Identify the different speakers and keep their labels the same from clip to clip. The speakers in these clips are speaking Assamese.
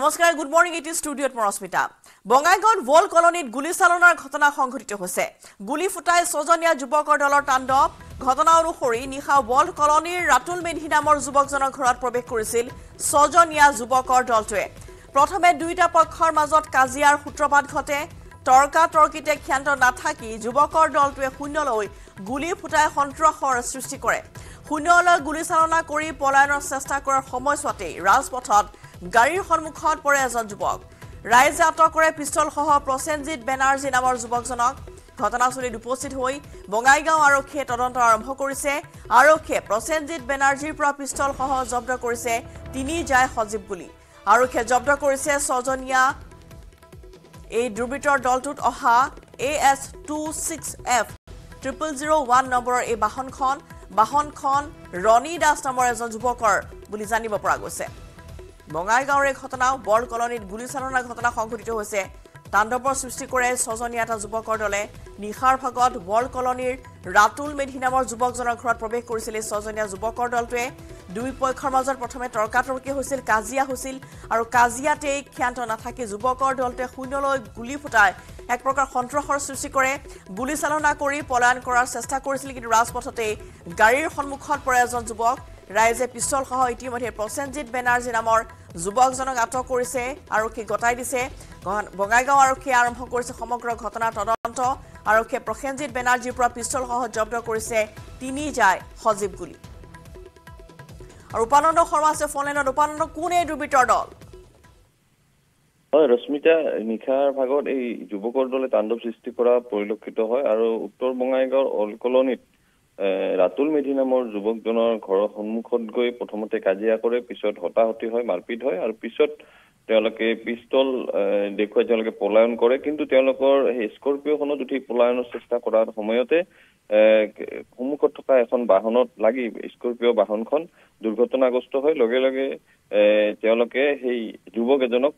Speaker 1: নমস্কাৰ গুড মৰ্ণিং এইটি ষ্টুডিঅ'ত মই ৰশ্মিতা বঙাইগাঁৱত ৱল কলনীত গুলীচালনাৰ ঘটনা সংঘটিত হৈছে গুলী ফুটাই ছজনীয়া যুৱকৰ দলৰ তাণ্ডৱ ঘটনা অনুসৰি নিশা ৱল কলনীৰ ৰাতুল মেধি নামৰ যুৱকজনৰ ঘৰত প্ৰৱেশ কৰিছিল ছজনীয়া যুৱকৰ দলটোৱে প্ৰথমে দুয়োটা পক্ষৰ মাজত কাজিয়াৰ সূত্ৰপাত ঘটে তৰ্কাতৰ্কিতে ক্ষান্ত নাথাকি যুৱকৰ দলটোৱে শূন্যলৈ গুলী ফুটাই সন্ত্ৰাসৰ সৃষ্টি কৰে শূন্যলৈ গুলীচালনা কৰি পলায়নৰ চেষ্টা কৰাৰ সময়ছোৱাতেই ৰাজপথত গাড়ীৰ সন্মুখত পৰে এজন যুৱক ৰাইজে আটক কৰে পিষ্টলসহ প্ৰসেনজিৎ বেনাৰ্জী নামৰ যুৱকজনক ঘটনাস্থলীত উপস্থিত হৈ বঙাইগাঁও আৰক্ষীয়ে তদন্ত আৰম্ভ কৰিছে আৰক্ষীয়ে প্ৰসেনজিৎ বেনাৰ্জীৰ পৰা পিষ্টলসহ জব্দ কৰিছে তিনি যায় সজীৱ বুলি আৰক্ষীয়ে জব্দ কৰিছে ছজনীয়া এই দুৰ্বৃত্তৰ দলটোত অহা A S two six F triple zero' one নম্বৰৰ এই বাহনখন বাহনখন ৰণী দাস নামৰ এজন যুৱকৰ বুলি জানিব পৰা গৈছে বঙাইগাঁৱৰ এই ঘটনাও বৰকলনীত গুলীচালনাৰ ঘটনা সংঘটিত হৈছে তাণ্ডৱৰ সৃষ্টি কৰে ছজনীয়া এটা যুৱকৰ দলে নিশাৰ ভাগত বৰকলনীৰ ৰাতুল মেধি নামৰ যুৱকজনৰ ঘৰত প্ৰৱেশ কৰিছিল এই ছজনীয়া যুৱকৰ দলটোৱে দুই পক্ষৰ মাজত প্ৰথমে তৰ্কাতৰ্কি হৈছিল কাজিয়া হৈছিল আৰু কাজিয়াতেই ক্ষান্ত নাথাকি যুৱকৰ দলটোৱে শূন্যলৈ গুলী ফুটাই এক প্ৰকাৰ সন্ত্ৰাসৰ সৃষ্টি কৰে গুলীচালনা কৰি পলায়ন কৰাৰ চেষ্টা কৰিছিল কিন্তু ৰাজপথতেই গাড়ীৰ সন্মুখত পৰে এজন যুৱক ৰাইজে পিছলসহ ইতিমধ্যে প্ৰসেনজিৎ বেনাৰ্জী নামৰ যুৱকজনক আটক কৰিছে আৰক্ষীয়ে গতাই দিছে বঙাইগাঁও আৰক্ষীয়ে আৰম্ভ কৰিছে সমগ্ৰ ঘটনাৰ তদন্ত আৰক্ষীয়ে প্ৰসেনজিৎ বেনাৰ্জীৰ পৰা পিষ্টলসহ জব্দ কৰিছে তিনি যায় সজীৱ গুলি আৰু উপানন্দ শৰ্মা আছে ফনলাইনত উপানন্দ কোন এই দুৰ্বৃত্তৰ দল
Speaker 2: হয় ৰশ্মিতা নিশাৰ ভাগত এই যুৱকৰ দলে তাণ্ডৱ সৃষ্টি কৰা পৰিলক্ষিত হয় আৰু উত্তৰ বঙাইগাঁৱৰ অলকলনিত ৰাতুল মেধি নামৰ যুৱকজনৰ ঘৰৰ সন্মুখত গৈ প্ৰথমতে কাজিয়া কৰে পিছত হতাহতি হয় মাৰপিট হয় আৰু পিছত তেওঁলোকে পিষ্টল দেখুৱাই তেওঁলোকে পলায়ন কৰে কিন্তু তেওঁলোকৰ সেই স্কৰপিঅ'খনত উঠি পলায়নৰ চেষ্টা কৰাৰ সময়তে সন্মুখত থকা এখন বাহনত লাগি স্কৰপিঅ' বাহনখন দুৰ্ঘটনাগ্ৰস্ত হয় লগে লগে তেওঁলোকে সেই যুৱক এজনক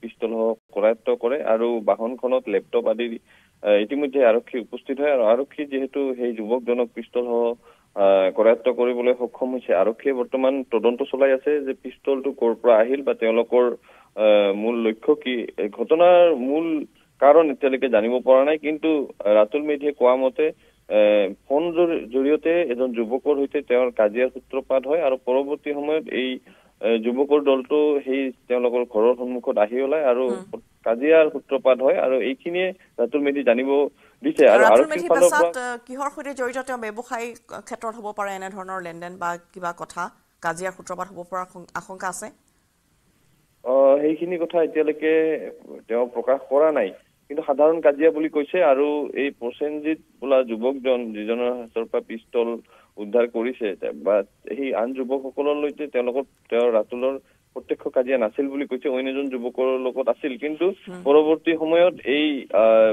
Speaker 2: পিষ্টলসহ কৰায়ত্ব কৰে আৰু বাহনখনত লেপটপ আদিৰ ইতিমধ্যে আৰক্ষী উপস্থিত হয় আৰু আৰক্ষী যিহেতু সেই যুৱকজনক পিষ্টল সহ কৰায়ত্ব কৰিবলৈ সক্ষম হৈছে আৰক্ষীয়ে বৰ্তমান তদন্ত চলাই আছে যে পিষ্টলটো কৰ পৰা আহিল বা তেওঁলোকৰ মূল লক্ষ্য কি ঘটনাৰ মূল কাৰণ এতিয়ালৈকে জানিব পৰা নাই কিন্তু ৰাতুল মেধিয়ে কোৱা মতে ফোন জৰিয়তে এজন যুৱকৰ সৈতে তেওঁৰ কাজিয়া সূত্ৰপাত হয় আৰু পৰৱৰ্তী সময়ত এই যুৱকৰ দলটো সেই তেওঁলোকৰ ঘৰৰ সন্মুখত আহি ওলায় আৰু কাজিয়াৰ সূত্ৰপাত হয় আৰু এইখিনিয়ে ৰাতুল মেধি জানিব দিছে আৰু আৰু পিছফালৰ পৰা
Speaker 1: কিহৰ সৈতে জড়িত তেওঁ ব্যৱসায় ক্ষেত্ৰত হ'ব পাৰে এনে ধৰণৰ লেনদেন বা কিবা কথা কাজিয়াৰ সূত্ৰপাত হ'ব পৰা আশংকা আছে
Speaker 2: সেইখিনি কথা এতিয়ালৈকে তেওঁ প্ৰকাশ কৰা নাই কিন্তু সাধাৰণ কাজিয়া বুলি কৈছে আৰু এই প্ৰসেনজিৎ বোলা যুৱকজন যিজনৰ হাতৰ পৰা পিষ্টল উদ্ধাৰ কৰিছে বা সেই আন যুৱকসকলৰ লৈতে তেওঁলোকৰ তেওঁৰ ৰাতুলৰ প্ৰত্যক্ষ কাজিয়া নাছিল বুলি কৈছে অইন এজন যুৱকৰ লগত আছিল কিন্তু পৰৱৰ্তী সময়ত এই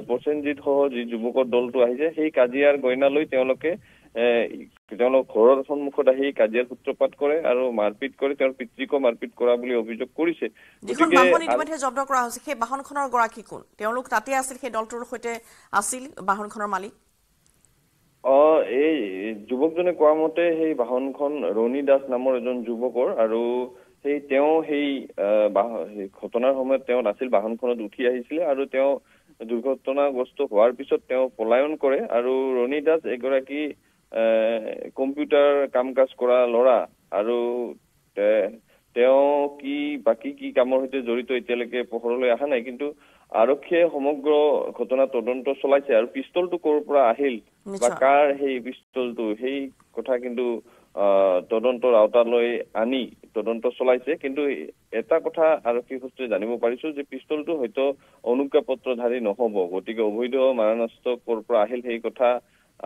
Speaker 2: প্ৰসেনজিৎ সহ যি যুৱকৰ দলটো আহিছে সেই কাজিয়াৰ গইনা লৈ তেওঁলোকে তেওঁলোক ঘৰৰ সন্মুখত আহি কাজিয়াৰ সূত্ৰপাত কৰে আৰু মাৰপিট কৰে তেওঁৰ পিতৃকো মাৰপিট কৰা বুলি অভিযোগ কৰিছে
Speaker 1: জব্দ কৰা হৈছে সেই বাহনখনৰ গৰাকী কোন তেওঁলোক তাতে আছিল সেই দলটোৰ সৈতে আছিল বাহনখনৰ মালিক
Speaker 2: অ' এই যুৱকজনে কোৱা মতে সেই বাহনখন ৰণী দাস নামৰ এজন যুৱকৰ আৰু সেই তেওঁ সেই ঘটনাৰ সময়ত তেওঁ নাছিল বাহনখনত উঠি আহিছিলে আৰু তেওঁ দুৰ্ঘটনাগ্ৰস্ত হোৱাৰ পিছত তেওঁ পলায়ন কৰে আৰু ৰণী দাস এগৰাকী কম্পিউটাৰ কাম কাজ কৰা ল'ৰা আৰু তেওঁ কি বাকী কি কামৰ সৈতে জড়িত এতিয়ালৈকে পোহৰলৈ অহা নাই কিন্তু আৰক্ষীয়ে সমগ্ৰ ঘটনা তদন্ত চলাইছে আৰু পিষ্টলটো কৰ পৰা আহিল বা কাৰ সেই পিষ্টলটো সেই কথা কিন্তু তদন্তৰ আওতালৈ আনি তদন্ত চলাইছে কিন্তু এটা কথা আৰক্ষী সূত্ৰে জানিব পাৰিছো যে পিষ্টলটো হয়তো অনুজ্ঞাপত্ৰধাৰী নহব গতিকে অবৈধ মাৰণাস্ত্ৰ পৰা আহিল সেই কথা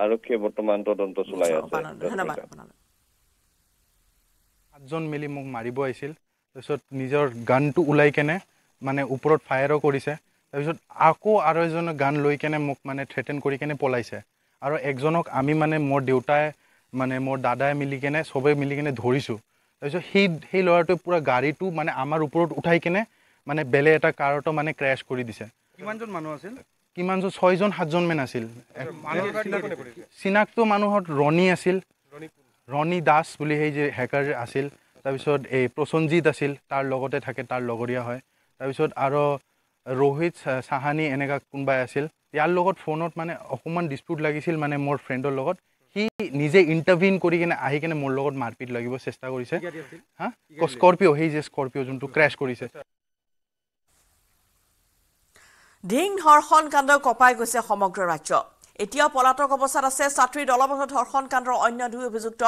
Speaker 2: আৰক্ষীয়ে বৰ্তমান তদন্ত চলাই আছে
Speaker 3: সাতজন মিলি মোক মাৰিব আহিছিল তাৰপিছত নিজৰ গানটো ওলাই কেনে মানে ওপৰত ফায়াৰো কৰিছে তাৰপিছত আকৌ আৰু এজনে গান লৈ কেনে মোক মানে থ্ৰেটেন কৰি কেনে পলাইছে আৰু একজনক আমি মানে মোৰ দেউতাই মানে মোৰ দাদাই মিলি কেনে চবে মিলি কেনে ধৰিছোঁ তাৰপিছত সেই সেই ল'ৰাটোৱে পূৰা গাড়ীটো মানে আমাৰ ওপৰত উঠাই কেনে মানে বেলেগ এটা কাৰতো মানে ক্ৰেছ কৰি দিছে
Speaker 4: কিমানজন মানুহ আছিল
Speaker 3: কিমানজন ছয়জন সাতজন মেন আছিল চিনাক্ত মানুহত ৰণী আছিল ৰণী দাস বুলি সেই যে হেকাৰ আছিল তাৰপিছত এই প্ৰসঞ্জিত আছিল তাৰ লগতে থাকে তাৰ লগৰীয়া হয় তাৰপিছত আৰু ৰোহিত চাহানী এনেকুৱা কোনোবাই আছিল ইয়াৰ লগত ফোনত মানে অকণমান ডিছপিউট লাগিছিল মানে মোৰ ফ্ৰেণ্ডৰ লগত সি নিজে ইণ্টাৰভিউ কৰি কিনে আহি কিনে মোৰ লগত মাৰপিট লাগিব চেষ্টা কৰিছে হা স্কৰপিঅ' সেই যে স্কৰপিঅ' যোনটো ক্ৰেছ কৰিছে
Speaker 1: ধিং ধৰ্ষণ কাণ্ড কপাই গৈছে সমগ্ৰ ৰাজ্য এতিয়াও পলাতক অৱস্থাত আছে ছাত্ৰীৰ দলবদ্ধ ধৰ্ষণকাণ্ডৰ অন্য দুই অভিযুক্ত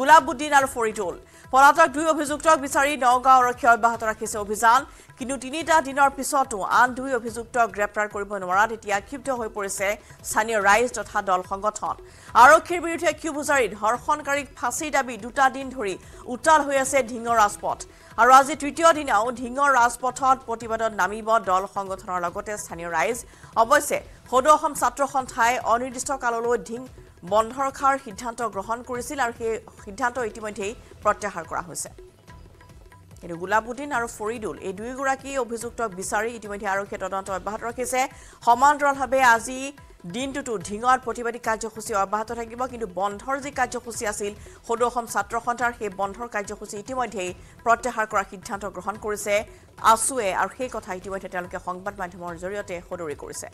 Speaker 1: গোলাবুদ্দিন আৰু ফৰিদুল পলাতক দুই অভিযুক্তক বিচাৰি নগাঁও আৰক্ষী অব্যাহত ৰাখিছে অভিযান কিন্তু তিনিটা দিনৰ পিছতো আন দুই অভিযুক্তক গ্ৰেপ্তাৰ কৰিব নোৱাৰাত এতিয়া ক্ষুব্ধ হৈ পৰিছে স্থানীয় ৰাইজ তথা দল সংগঠন আৰক্ষীৰ বিৰুদ্ধে ক্ষোভ উজাৰি ধৰ্ষণকাৰীক ফাঁচীৰ দাবী দুটা দিন ধৰি উত্তাল হৈ আছে ঢিঙৰ ৰাজপথ আৰু আজি তৃতীয় দিনাও ঢিঙৰ ৰাজপথত প্ৰতিবাদত নামিব দল সংগঠনৰ লগতে স্থানীয় ৰাইজ অৱশ্যে সদৌ অসম ছাত্ৰ সন্থাই অনিৰ্দিষ্ট কাললৈ ঢিং বন্ধ ৰখাৰ সিদ্ধান্ত গ্ৰহণ কৰিছিল আৰু সেই সিদ্ধান্ত ইতিমধ্যেই প্ৰত্যাহাৰ কৰা হৈছে কিন্তু গোলাবুদ্দিন আৰু ফৰিদুল এই দুয়োগৰাকী অভিযুক্তক বিচাৰি ইতিমধ্যে আৰক্ষীয়ে তদন্ত অব্যাহত ৰাখিছে সমান্তৰালভাৱে আজি দিনটোতো ঢিঙৰ প্ৰতিবাদী কাৰ্যসূচী অব্যাহত থাকিব কিন্তু বন্ধৰ যি কাৰ্যসূচী আছিল সদৌ অসম ছাত্ৰ সন্থাৰ সেই বন্ধৰ কাৰ্যসূচী ইতিমধ্যেই প্ৰত্যাহাৰ কৰাৰ সিদ্ধান্ত গ্ৰহণ কৰিছে আছুৱে আৰু সেই কথা ইতিমধ্যে তেওঁলোকে সংবাদ মাধ্যমৰ জৰিয়তে সদৰি কৰিছে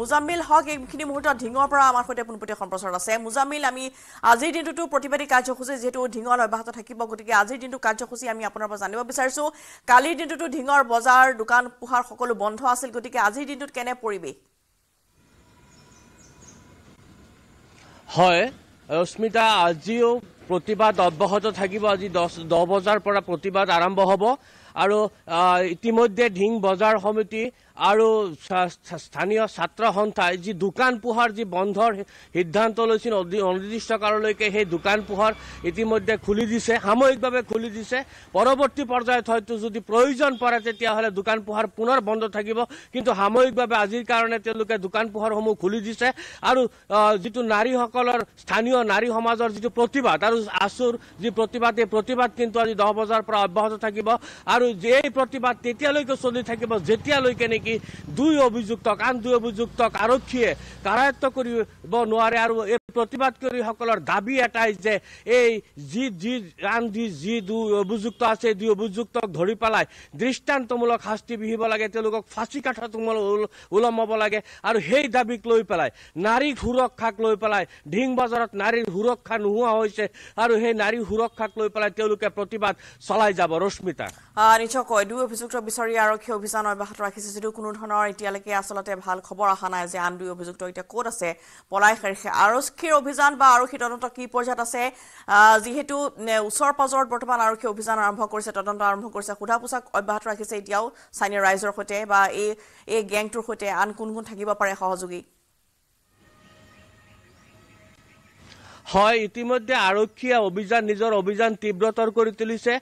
Speaker 1: মুজাম্মিল হক এইখিনি মুহূৰ্তত ঢিঙৰ পৰা আমাৰ সৈতে পোনপটীয়া সম্প্ৰচাৰ আছে মুজাম্মিল আমি আজিৰ দিনটোতো প্ৰতিবাদী কাৰ্যসূচী যিহেতু ঢিঙত অব্যাহত থাকিব গতিকে আজিৰ দিনটো কাৰ্যসূচী আমি আপোনাৰ পৰা জানিব বিচাৰিছো কালিৰ দিনটোতো ঢিঙৰ বজাৰ দোকান পোহাৰ সকলো বন্ধ আছিল গতিকে আজিৰ দিনটোত কেনে পৰিৱেশ
Speaker 5: হয় ৰশ্মিতা আজিও প্ৰতিবাদ অব্যাহত থাকিব আজি দহ দহ বজাৰ পৰা প্ৰতিবাদ আৰম্ভ হ'ব আৰু ইতিমধ্যে ঢিং বজাৰ সমিতি আৰু স্থানীয় ছাত্ৰ সন্থাই যি দোকান পোহাৰ যি বন্ধৰ সিদ্ধান্ত লৈছিল অনিৰ্দিষ্ট কাললৈকে সেই দোকান পোহাৰ ইতিমধ্যে খুলি দিছে সাময়িকভাৱে খুলি দিছে পৰৱৰ্তী পৰ্যায়ত হয়তো যদি প্ৰয়োজন পৰে তেতিয়াহ'লে দোকান পোহাৰ পুনৰ বন্ধ থাকিব কিন্তু সাময়িকভাৱে আজিৰ কাৰণে তেওঁলোকে দোকান পোহাৰসমূহ খুলি দিছে আৰু যিটো নাৰীসকলৰ স্থানীয় নাৰী সমাজৰ যিটো প্ৰতিবাদ আৰু আচুৰ যি প্ৰতিবাদ সেই প্ৰতিবাদ কিন্তু আজি দহ বজাৰ পৰা অব্যাহত থাকিব আৰু আৰু এই প্ৰতিবাদ তেতিয়ালৈকে চলি থাকিব যেতিয়ালৈকে নেকি দুই অভিযুক্তক আন দুই অভিযুক্তক আৰক্ষীয়ে কাৰায়ত্ব কৰিব নোৱাৰে আৰু এই প্ৰতিবাদকাৰীসকলৰ দাবী এটাই যে এই যি যি আন যি যি দুই অভিযুক্ত আছে দুই অভিযুক্তক ধৰি পেলাই দৃষ্টান্তমূলক শাস্তি বিহিব লাগে তেওঁলোকক ফাঁচি কাঠমূলক ওলমাব লাগে আৰু সেই দাবীক লৈ পেলাই নাৰী সুৰক্ষাক লৈ পেলাই ঢিং বজাৰত নাৰীৰ সুৰক্ষা নোহোৱা হৈছে আৰু সেই নাৰী সুৰক্ষাক লৈ পেলাই তেওঁলোকে প্ৰতিবাদ চলাই যাব ৰশ্মিতা
Speaker 1: নিশ্চয়কৈ দুই অভিযুক্ত বিচাৰি আৰক্ষী অভিযান অব্যাহত ৰাখিছে যদিও কোনো ধৰণৰ এতিয়ালৈকে আচলতে ভাল খবৰ অহা নাই যে আন দুই অভিযুক্ত এতিয়া ক'ত আছে পলাই সাৰিছে আৰক্ষীৰ অভিযান বা আৰক্ষী তদন্ত কি পৰ্যায়ত আছে যিহেতু ওচৰ পাঁজৰত বৰ্তমান আৰক্ষী অভিযান আৰম্ভ কৰিছে তদন্ত আৰম্ভ কৰিছে সোধা পোছাক অব্যাহত ৰাখিছে এতিয়াও স্থানীয় ৰাইজৰ সৈতে বা এই এই গেংটোৰ সৈতে আন কোন কোন থাকিব পাৰে সহযোগী
Speaker 5: হয় ইতিমধ্যে আৰক্ষীয়ে অভিযান নিজৰ অভিযান তীব্ৰতৰ কৰি তুলিছে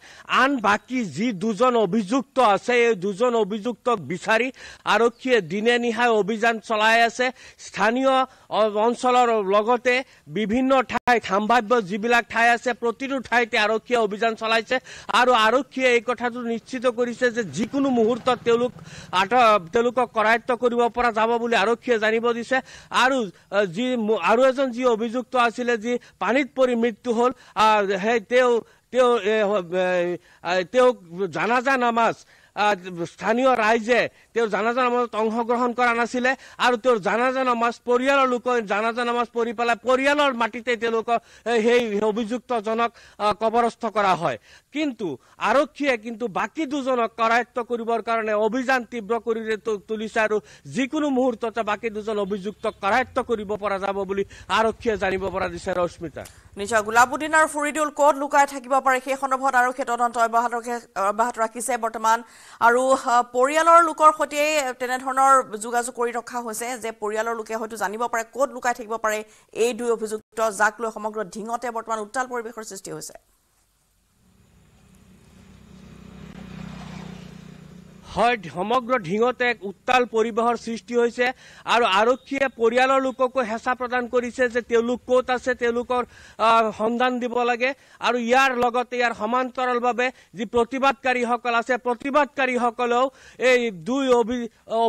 Speaker 5: আন বাকী যি দুজন অভিযুক্ত আছে এই দুজন অভিযুক্তক বিচাৰি আৰক্ষীয়ে দিনে নিশাই অভিযান চলাই আছে স্থানীয় অঞ্চলৰ লগতে বিভিন্ন ঠাইত সাম্ভাব্য যিবিলাক ঠাই আছে প্ৰতিটো ঠাইতে আৰক্ষীয়ে অভিযান চলাইছে আৰু আৰক্ষীয়ে এই কথাটো নিশ্চিত কৰিছে যে যিকোনো মুহূৰ্তত তেওঁলোক তেওঁলোকক কৰায়ত্ব কৰিব পৰা যাব বুলি আৰক্ষীয়ে জানিব দিছে আৰু যি আৰু এজন যি অভিযুক্ত আছিলে যি ব্যক্তি পানীত পৰি মৃত্যু হ'ল আৰু সেই তেওঁ তেওঁ তেওঁক জানাজা নামাজ স্থানীয় ৰাইজে তেওঁৰ জানাজা নামাজত অংশগ্ৰহণ কৰা নাছিলে আৰু তেওঁৰ জানাজা নামাজ পৰিয়ালৰ লোক জানাজা নামাজ পঢ়ি পেলাই পৰিয়ালৰ মাটিতে তেওঁলোকক সেই অভিযুক্তজনক কবৰস্থ কৰা হয় কিন্তু আৰক্ষীয়ে কিন্তু বাকী দুজনক কৰায়ত্ব কৰিবৰ কাৰণে অভিযান তীব্ৰ কৰি তুলিছে আৰু যিকোনো মুহূৰ্ততে বাকী দুজন অভিযুক্তক কৰায়ত্ব কৰিব পৰা যাব বুলি আৰক্ষীয়ে জানিব পৰা দিছে ৰশ্মিতা
Speaker 1: নিশ্চয় গোলাপুদ্দিন আৰু ফুৰিদুল কত লুকাই থাকিব পাৰে সেই সন্দৰ্ভত আৰক্ষীয়ে তদন্ত অব্যাহত অব্যাহত ৰাখিছে বৰ্তমান আৰু পৰিয়ালৰ লোকৰ সৈতে তেনেধৰণৰ যোগাযোগ কৰি ৰখা হৈছে যে পৰিয়ালৰ লোকে হয়তো জানিব পাৰে ক'ত লুকাই থাকিব পাৰে এই দুই অভিযুক্ত যাক লৈ সমগ্ৰ ঢিঙতে বৰ্তমান উত্তাল পৰিৱেশৰ সৃষ্টি হৈছে
Speaker 5: হয় সমগ্র ঢিঙতে এক উত্তাল পরিবহর সৃষ্টি হয়েছে আর আরক্ষীয় পরিয়াল লোকক হেঁচা প্রদান করেছে যে তেওঁলোক কত আছে তেওঁলোকর সন্ধান দিব লাগে আর ইয়ার লগতে ইয়ার সমান্তরলভাবে যে প্রতিবাদকারী সকল আছে প্রতিবাদকারী সকলেও এই দুই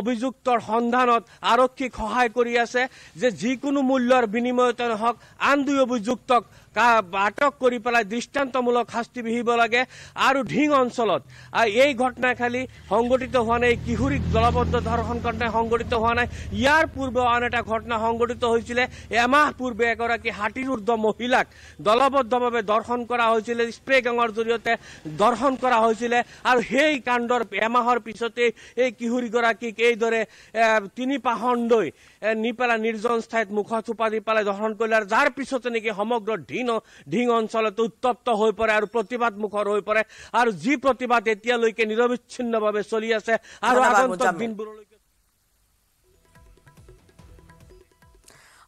Speaker 5: অভিযুক্তর সন্ধানত আরক্ষী সহায় করে আছে যে যিকোনো মূল্যর বিনিময়তে হক আন দুই অভিযুক্তক আটক কৰি পেলাই দৃষ্টান্তমূলক শাস্তি বিহিব লাগে আৰু ঢিং অঞ্চলত এই ঘটনা খালি সংঘটিত হোৱা নাই কিশোৰীক জলবদ্ধ ধৰ্ষণ ঘটনা সংঘটিত হোৱা নাই ইয়াৰ পূৰ্বে আন এটা ঘটনা সংঘটিত হৈছিলে এমাহ পূৰ্বে এগৰাকী হাতীৰুদ্ধ মহিলাক দলবদ্ধভাৱে দৰ্শন কৰা হৈছিলে স্প্ৰে গেঙৰ জৰিয়তে দৰ্শন কৰা হৈছিলে আৰু সেই কাণ্ডৰ এমাহৰ পিছতেই এই কিশোৰীগৰাকীক এইদৰে তিনি পাহন লৈ নি পেলাই নিৰ্জন ঠাইত মুখত চোপা দি পেলাই দৰ্শন কৰিলে আৰু যাৰ পিছতে নেকি সমগ্ৰ ঢিং ডিং ডিং অঞ্চলত উত্তপ্ত হৈ পৰে আৰু প্ৰতিবাদমুখৰ হৈ পৰে আৰু যি প্ৰতিবাদ এতিয়ালৈকে নিৰৱিচ্ছিন্নভাৱে চলি আছে আৰু আগন্তুক দিনবোৰলৈকে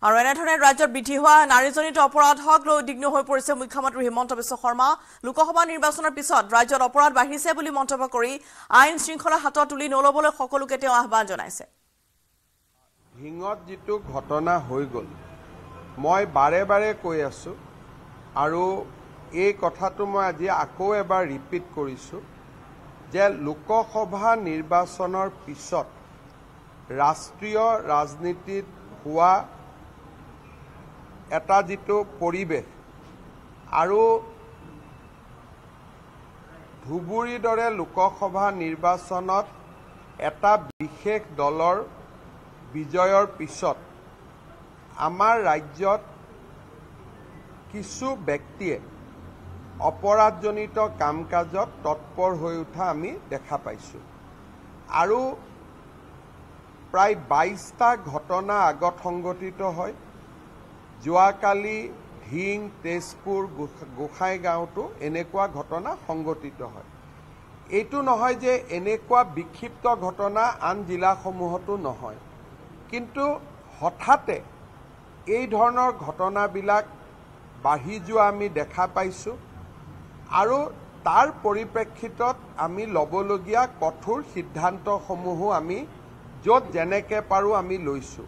Speaker 1: আৰু এনেধৰণে ৰাজ্যত বৃদ্ধি হোৱা নাৰীজনিত অপৰাধক লৈ উদ্বিগ্ন হৈ পৰিছে মুখ্যমন্ত্ৰী হিমন্ত বিশ্ব শৰ্মা লোকসভা নিৰ্বাচনৰ পিছত ৰাজ্যত অপৰাধ বাঢ়িছে বুলি মন্তব্য কৰি আইন শৃংখলা হাতত তুলি নল'বলৈ সকলোকে তেওঁ আহ্বান জনাইছে
Speaker 6: হিঙত যিটো ঘটনা হৈ গ'ল মই বাৰে বাৰে কৈ আছো আৰু এই কথাটো মই আজি আকৌ এবাৰ ৰিপিট কৰিছোঁ যে লোকসভা নিৰ্বাচনৰ পিছত ৰাষ্ট্ৰীয় ৰাজনীতিত হোৱা এটা যিটো পৰিৱেশ আৰু ধুবুৰীৰ দৰে লোকসভা নিৰ্বাচনত এটা বিশেষ দলৰ বিজয়ৰ পিছত আমাৰ ৰাজ্যত কিছু ব্যক্তিয়ে অপৰাধজনিত কাম কাজত তৎপৰ হৈ উঠা আমি দেখা পাইছোঁ আৰু প্ৰায় বাইছটা ঘটনা আগত সংঘটিত হয় যোৱাকালি ধিং তেজপুৰ গোসাঁই গাঁৱতো এনেকুৱা ঘটনা সংঘটিত হয় এইটো নহয় যে এনেকুৱা বিক্ষিপ্ত ঘটনা আন জিলাসমূহতো নহয় কিন্তু হঠাতে এই ধৰণৰ ঘটনাবিলাক বাঢ়ি যোৱা আমি দেখা পাইছোঁ আৰু তাৰ পৰিপ্ৰেক্ষিতত আমি ল'বলগীয়া কঠোৰ সিদ্ধান্তসমূহো আমি য'ত যেনেকৈ পাৰোঁ আমি লৈছোঁ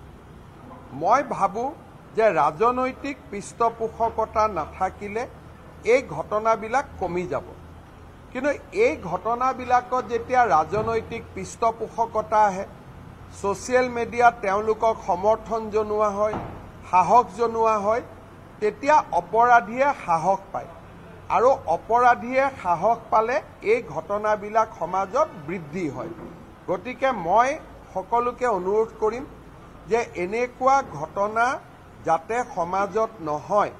Speaker 6: মই ভাবোঁ যে ৰাজনৈতিক পৃষ্ঠপোষকতা নাথাকিলে এই ঘটনাবিলাক কমি যাব কিন্তু এই ঘটনাবিলাকত যেতিয়া ৰাজনৈতিক পৃষ্ঠপোষকতা আহে ছ'চিয়েল মিডিয়াত তেওঁলোকক সমৰ্থন জনোৱা হয় সাহস জনোৱা হয় তেতিয়া অপৰাধীয়ে সাহস পায় আৰু অপৰাধীয়ে সাহস পালে এই ঘটনাবিলাক সমাজত বৃদ্ধি হয় গতিকে মই সকলোকে অনুৰোধ কৰিম যে এনেকুৱা ঘটনা যাতে সমাজত নহয়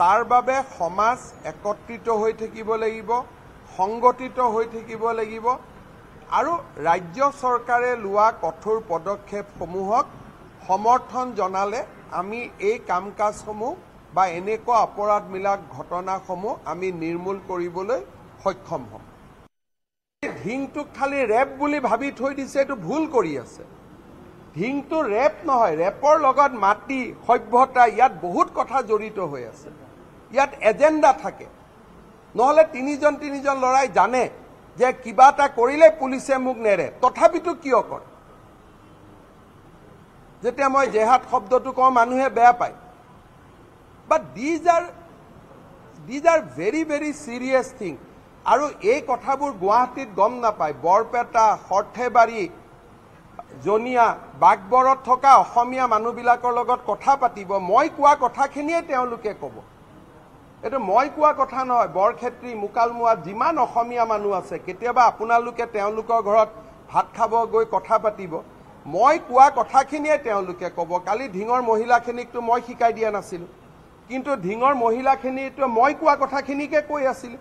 Speaker 6: তাৰ বাবে সমাজ একত্ৰিত হৈ থাকিব লাগিব সংগঠিত হৈ থাকিব লাগিব আৰু ৰাজ্য চৰকাৰে লোৱা কঠোৰ পদক্ষেপসমূহক সমৰ্থন জনালে আমি এই কাম কাজসমূহ বা এনেকুৱা অপৰাধবিলাক ঘটনাসমূহ আমি নিৰ্মূল কৰিবলৈ সক্ষম হ'ম ঢিংটোক খালি ৰেপ বুলি ভাবি থৈ দিছে এইটো ভুল কৰি আছে ঢিংটো ৰেপ নহয় ৰেপৰ লগত মাটি সভ্যতা ইয়াত বহুত কথা জড়িত হৈ আছে ইয়াত এজেণ্ডা থাকে নহ'লে তিনিজন তিনিজন ল'ৰাই জানে যে কিবা এটা কৰিলে পুলিচে মোক নেৰে তথাপিতো কিয় কয় যেতিয়া মই জেহাদ শব্দটো কওঁ মানুহে বেয়া পায় but these are these are very very serious thing আৰু এই কথাবোৰ গুৱাহাটীত গম নাপায় বৰপেটা সৰ্থেবাৰী জনীয়া বাঘবৰত থকা অসমীয়া মানুহবিলাকৰ লগত কথা পাতিব মই কোৱা কথাখিনিয়ে তেওঁলোকে ক'ব এইটো মই কোৱা কথা নহয় বৰক্ষেত্ৰী মুকালমুৱা যিমান অসমীয়া মানুহ আছে কেতিয়াবা আপোনালোকে তেওঁলোকৰ ঘৰত ভাত খাব গৈ কথা পাতিব মই কোৱা কথাখিনিয়ে তেওঁলোকে ক'ব কালি ঢিঙৰ মহিলাখিনিকতো মই শিকাই দিয়া নাছিলোঁ কিন্তু ঢিঙৰ মহিলাখিনিটো মই কোৱা কথাখিনিকে কৈ আছিল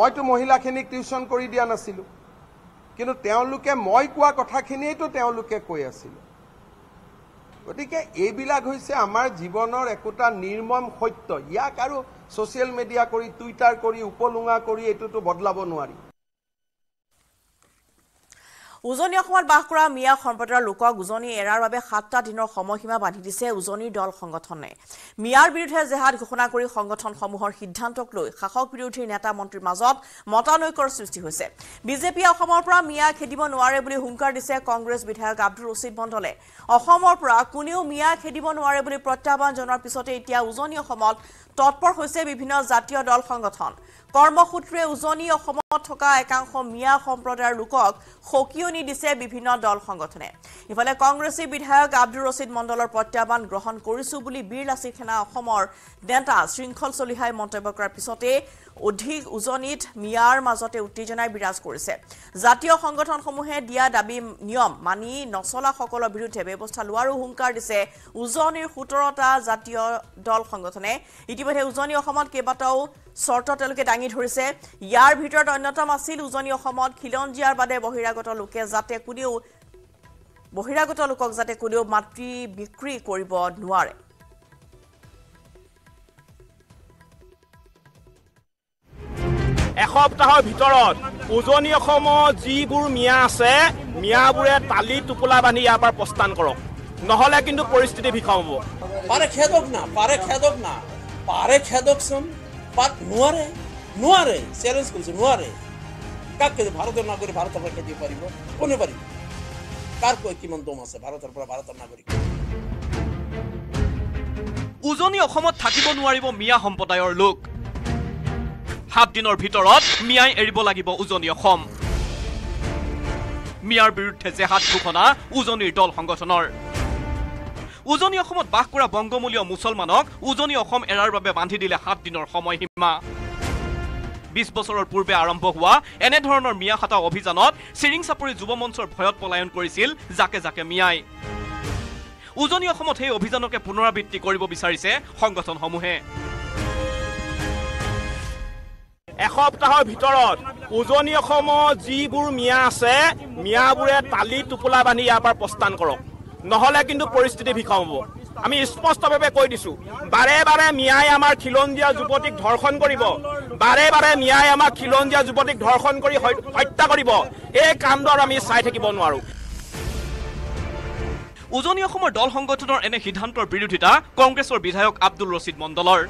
Speaker 6: মইতো মহিলাখিনিক টিউশ্যন কৰি দিয়া নাছিলোঁ কিন্তু তেওঁলোকে মই কোৱা কথাখিনিয়েইতো তেওঁলোকে কৈ আছিল গতিকে এইবিলাক হৈছে আমাৰ জীৱনৰ একোটা নিৰ্মম সত্য ইয়াক আৰু ছ'চিয়েল মিডিয়া কৰি টুইটাৰ কৰি উপলুঙা কৰি এইটোতো বদলাব নোৱাৰি
Speaker 1: উজনি অসমত বাস কৰা মিয়া সম্প্ৰদায়ৰ লোকক উজনি এৰাৰ বাবে সাতটা দিনৰ সময়সীমা বান্ধি দিছে উজনিৰ দল সংগঠনে মিয়াৰ বিৰুদ্ধে জেহাদ ঘোষণা কৰি সংগঠনসমূহৰ সিদ্ধান্তক লৈ শাসক বিৰোধীৰ নেতা মন্ত্ৰীৰ মাজত মতানৈক্যৰ সৃষ্টি হৈছে বিজেপিয়ে অসমৰ পৰা মিয়া খেদিব নোৱাৰে বুলি হুংকাৰ দিছে কংগ্ৰেছ বিধায়ক আব্দুল ৰচিদ মণ্ডলে অসমৰ পৰা কোনেও মিয়া খেদিব নোৱাৰে বুলি প্ৰত্যাহ্বান জনোৱাৰ পিছতে এতিয়া উজনি অসমত তৎপৰ হৈছে বিভিন্ন জাতীয় দল সংগঠন কৰ্মসূত্ৰে উজনি অসমত থকা একাংশ মিয়া সম্প্ৰদায়ৰ লোকক সকিয়নি দিছে বিভিন্ন দল সংগঠনে ইফালে কংগ্ৰেছী বিধায়ক আব্দুল ৰচিদ মণ্ডলৰ প্ৰত্যাহ্বান গ্ৰহণ কৰিছো বুলি বীৰ লাচিত সেনা অসমৰ নেতা শৃংখল চলিহাই মন্তব্য কৰাৰ পিছতেই অধিক উজনিত মিয়াৰ মাজতে উত্তেজনাই বিৰাজ কৰিছে জাতীয় সংগঠনসমূহে দিয়া দাবী নিয়ম মানি নচলাসকলৰ বিৰুদ্ধে ব্যৱস্থা লোৱাৰো হুংকাৰ দিছে উজনিৰ সোতৰটা জাতীয় দল সংগঠনে ইতিমধ্যে উজনি অসমত কেইবাটাও চৰ্ত তেওঁলোকে দাঙি ধৰিছে ইয়াৰ ভিতৰত অন্যতম আছিল উজনি অসমত খিলঞ্জীয়াৰ বাদে বহিৰা বহিৰাগত লোকে যাতে কোনেও বহিৰাগত লোকক যাতে কোনেও মাতৃ বিক্ৰি কৰিব নোৱাৰে
Speaker 7: এসপ্তাহৰ ভিতৰত উজনি অসমত যিবোৰ মিয়া আছে মিয়াবোৰে তালি টোপোলা বান্ধি ইয়াৰ পৰা প্ৰস্থান কৰক নহ'লে কিন্তু পৰিস্থিতি ভিষম হ'ব পাৰে খেদক
Speaker 5: না পাৰে খেদক না পাৰে খেদকচোন পাত নোৱাৰে নোৱাৰে চেলেঞ্জ কৰিছোঁ নোৱাৰে কাকে ভাৰতৰ নাগৰিক ভাৰতৰ পৰা খেদিব পাৰিব কোনে পাৰিব কাৰ কয় কিমান দম আছে ভাৰতৰ পৰা ভাৰতৰ নাগৰিক
Speaker 7: উজনি অসমত থাকিব নোৱাৰিব মিয়া সম্প্ৰদায়ৰ লোক সাত দিনৰ ভিতৰত মিয়াই এৰিব লাগিব উজনি অসম মিয়াৰ বিৰুদ্ধে জেহাদ ঘোষণা উজনিৰ দল সংগঠনৰ উজনি অসমত বাস কৰা বংগমূলীয় মুছলমানক উজনি অসম এৰাৰ বাবে বান্ধি দিলে সাত দিনৰ সময়সীমা বিশ বছৰৰ পূৰ্বে আৰম্ভ হোৱা এনেধৰণৰ মিয়াখাতা অভিযানত চিৰিং চাপৰি যুৱ মঞ্চৰ ভয়ত পলায়ন কৰিছিল জাকে জাকে মিয়াই উজনি অসমত সেই অভিযানকে পুনৰাবৃত্তি কৰিব বিচাৰিছে সংগঠনসমূহে এসপ্তাহৰ ভিতৰত উজনি অসমৰ যিবোৰ মিয়া আছে মিয়াবোৰে তালি টোপোলা বান্ধি ইয়াৰ পৰা প্ৰস্থান কৰক নহ'লে কিন্তু পৰিস্থিতি ভিষম হ'ব আমি স্পষ্টভাৱে কৈ দিছো বাৰে বাৰে মিয়াই আমাৰ খিলঞ্জীয়া যুৱতীক ধৰ্ষণ কৰিব বাৰে বাৰে মিয়াই আমাৰ খিলঞ্জীয়া যুৱতীক ধৰ্ষণ কৰি হত্যা কৰিব এই কাণ্ডৰ আমি চাই থাকিব নোৱাৰো উজনি অসমৰ দল সংগঠনৰ এনে সিদ্ধান্তৰ বিৰোধিতা কংগ্ৰেছৰ বিধায়ক আব্দুল ৰচিদ মণ্ডলৰ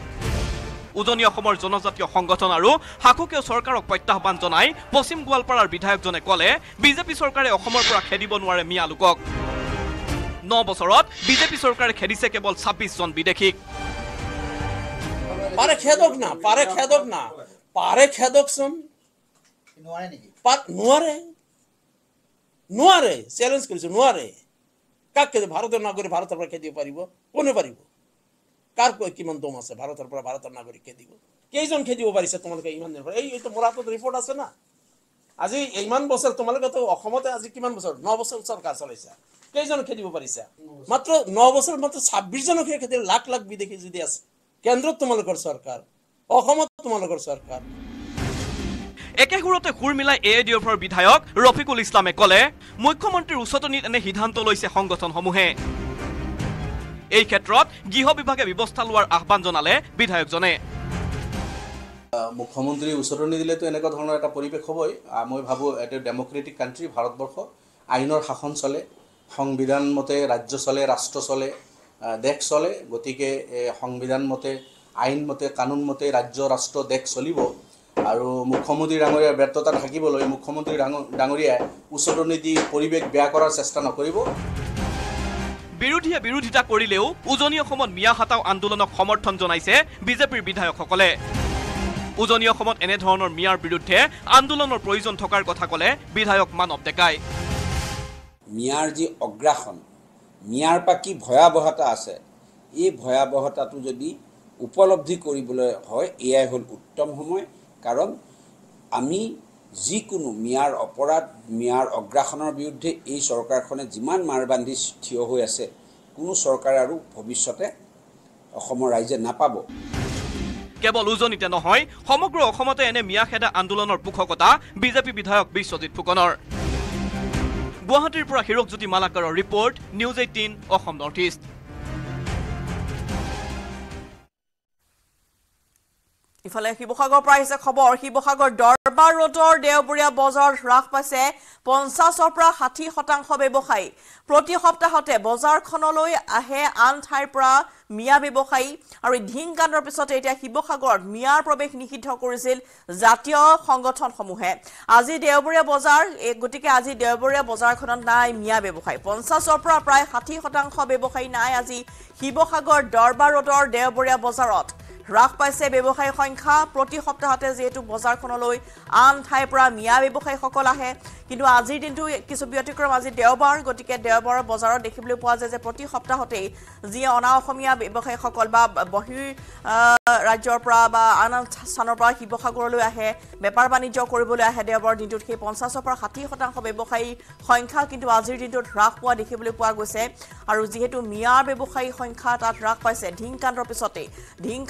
Speaker 7: উজনি অসমৰ জনজাতীয় সংগঠন আৰু শাসকীয় চৰকাৰক প্ৰত্যাহ্বান জনাই পশ্চিম গোৱালপাৰাৰ বিধায়কজনে ক'লে বিজেপি চৰকাৰে অসমৰ পৰা খেদিব নোৱাৰে মিয়া লোকক ন বিজেপি চৰকাৰে খেদিছে কেৱল ছাব্বিছজন বিদেশীক
Speaker 5: ভাৰতৰ নাগৰিক ভাৰতৰ পৰা খেদিব পাৰিব কোনে পাৰিব কাৰ কয় দম আছে ভাৰতৰ পৰা ভাৰতৰ নাগৰিক খেদিব কেইজন খেদিব পাৰিছে তোমালোকে ইমান দিনৰ এই আজি ইমান বছৰ তোমালোকেতো অসমতে আজি কিমান বছৰ ন বছৰ চৰকাৰ চলাইছা কেইজনক খেদিব পাৰিছা মাত্ৰ ন বছৰত মাত্ৰ ছাব্বিছজনক সেই খেতি লাখ লাখ বিদেশী যদি আছে কেন্দ্ৰত তোমালোকৰ চৰকাৰ অসমত তোমালোকৰ চৰকাৰ
Speaker 7: একেসুৰতে সুৰ মিলাই এ ডি এফৰ বিধায়ক ৰফিকুল ইছলামে ক'লে মুখ্যমন্ত্ৰীৰ উচতনিত এনে সিদ্ধান্ত লৈছে সংগঠনসমূহে এই ক্ষেত্ৰত গৃহ বিভাগে ব্যৱস্থা লোৱাৰ আহ্বান জনালে বিধায়কজনে
Speaker 8: মুখ্যমন্ত্ৰী ওচৰত নিদিলেতো এনেকুৱা ধৰণৰ এটা পৰিৱেশ হ'বই মই ভাবোঁ এটা ডেম'ক্ৰেটিক কাণ্ট্ৰি ভাৰতবৰ্ষ আইনৰ শাসন চলে সংবিধান মতে ৰাজ্য চলে ৰাষ্ট্ৰ চলে দেশ চলে গতিকে সংবিধান মতে কানুন মতে ৰাজ্য ৰাষ্ট্ৰ দেশ চলিব আৰু মুখ্যমন্ত্ৰী ডাঙৰীয়াৰ ব্যৰ্থতা থাকিবলৈ মুখ্যমন্ত্ৰী ডাঙৰ ডাঙৰীয়াই উচৰণি দি পৰিৱেশ বেয়া কৰাৰ চেষ্টা নকৰিব
Speaker 7: বিৰোধীয়ে বিৰোধিতা কৰিলেও উজনি অসমত মিয়া হাতাও আন্দোলনক সমৰ্থন জনাইছে বিজেপিৰ বিধায়কসকলে উজনি অসমত এনেধৰণৰ মিয়াৰ বিৰুদ্ধে আন্দোলনৰ প্ৰয়োজন থকাৰ কথা ক'লে বিধায়ক মানৱ ডেকাই
Speaker 5: মিয়াৰ যি অগ্ৰাসন মিয়াৰ পৰা কি ভয়াৱহতা আছে এই ভয়াৱহতাটো যদি উপলব্ধি কৰিবলৈ হয় এয়াই হ'ল উত্তম সময় কাৰণ আমি যিকোনো মিয়াৰ অপৰাধ মিয়াৰ অগ্ৰাসনৰ বিৰুদ্ধে এই চৰকাৰখনে যিমান মাৰ বান্ধি থিয় হৈ আছে কোনো চৰকাৰে আৰু ভৱিষ্যতে অসমৰ ৰাইজে নাপাব
Speaker 7: কেৱল উজনিতে নহয় সমগ্ৰ অসমতে এনে মিয়া খেদা আন্দোলনৰ পোষকতা বিজেপি বিধায়ক বিশ্বজিৎ ফুকনৰ গুৱাহাটীৰ পৰা হিৰকজ্যোতি মালাকাৰৰ report news eighteen Assam north east
Speaker 1: ইফালে শিৱসাগৰৰ পৰা আহিছে খবৰ শিৱসাগৰ দৰবাৰ ৰোডৰ দেওবৰীয়া বজাৰ হ্ৰাস পাইছে পঞ্চাছৰ পৰা ষাঠি শতাংশ ব্যৱসায়ী প্ৰতি সপ্তাহতে বজাৰখনলৈ আহে আন ঠাইৰ পৰা মিয়া ব্যৱসায়ী আৰু ধিংকাণ্ডৰ পিছতে এতিয়া শিৱসাগৰত মিয়াৰ প্ৰৱেশ নিষিদ্ধ কৰিছিল জাতীয় সংগঠনসমূহে আজি দেওবৰীয়া বজাৰ এই গতিকে আজি দেওবৰীয়া বজাৰখনত নাই মিয়া ব্যৱসায়ী পঞ্চাছৰ পৰা প্ৰায় ষাঠি শতাংশ ব্যৱসায়ী নাই আজি শিৱসাগৰ দৰবাৰ ৰোডৰ দেওবৰীয়া বজাৰত হ্ৰাস পাইছে ব্যৱসায়ী সংখ্যা প্ৰতি সপ্তাহতে যিহেতু বজাৰখনলৈ আন ঠাইৰ পৰা মিয়া ব্যৱসায়ীসকল আহে কিন্তু আজিৰ দিনটো কিছু ব্যতিক্ৰম আজি দেওবাৰ গতিকে দেওবাৰৰ বজাৰত দেখিবলৈ পোৱা যায় যে প্ৰতি সপ্তাহতেই যি অনা অসমীয়া ব্যৱসায়ীসকল বা বহিৰ ৰাজ্যৰ পৰা বা আন আন স্থানৰ পৰা শিৱসাগৰলৈ আহে বেপাৰ বাণিজ্য কৰিবলৈ আহে দেওবাৰৰ দিনটোত সেই পঞ্চাছৰ পৰা ষাঠি শতাংশ ব্যৱসায়ীৰ সংখ্যা কিন্তু আজিৰ দিনটোত হ্ৰাস পোৱা দেখিবলৈ পোৱা গৈছে আৰু যিহেতু মিয়াৰ ব্যৱসায়ী সংখ্যা তাত হ্ৰাস পাইছে ঢিং ঢিংকাণ্ডৰ পিছতেই